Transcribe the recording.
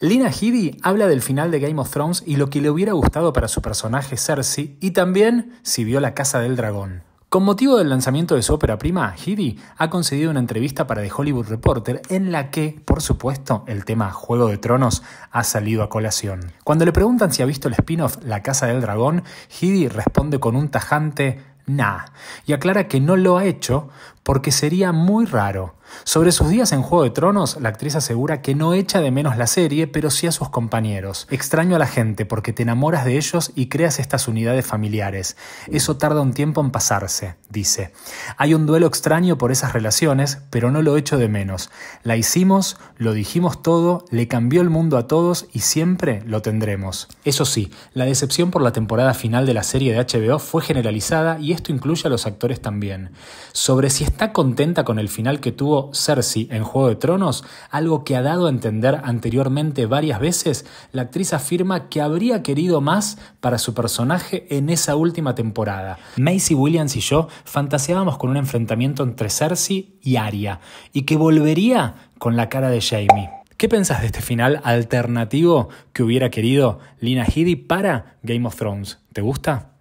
Lina Headey habla del final de Game of Thrones y lo que le hubiera gustado para su personaje Cersei y también si vio la Casa del Dragón. Con motivo del lanzamiento de su ópera prima, Headey ha concedido una entrevista para The Hollywood Reporter en la que, por supuesto, el tema Juego de Tronos ha salido a colación. Cuando le preguntan si ha visto el spin-off La Casa del Dragón, Headey responde con un tajante nah y aclara que no lo ha hecho porque sería muy raro. Sobre sus días en Juego de Tronos, la actriz asegura que no echa de menos la serie, pero sí a sus compañeros. Extraño a la gente porque te enamoras de ellos y creas estas unidades familiares. Eso tarda un tiempo en pasarse, dice. Hay un duelo extraño por esas relaciones, pero no lo echo de menos. La hicimos, lo dijimos todo, le cambió el mundo a todos y siempre lo tendremos. Eso sí, la decepción por la temporada final de la serie de HBO fue generalizada y esto incluye a los actores también. Sobre si es ¿Está contenta con el final que tuvo Cersei en Juego de Tronos? Algo que ha dado a entender anteriormente varias veces, la actriz afirma que habría querido más para su personaje en esa última temporada. Macy Williams y yo fantaseábamos con un enfrentamiento entre Cersei y Arya, y que volvería con la cara de Jaime. ¿Qué pensás de este final alternativo que hubiera querido Lina Headey para Game of Thrones? ¿Te gusta?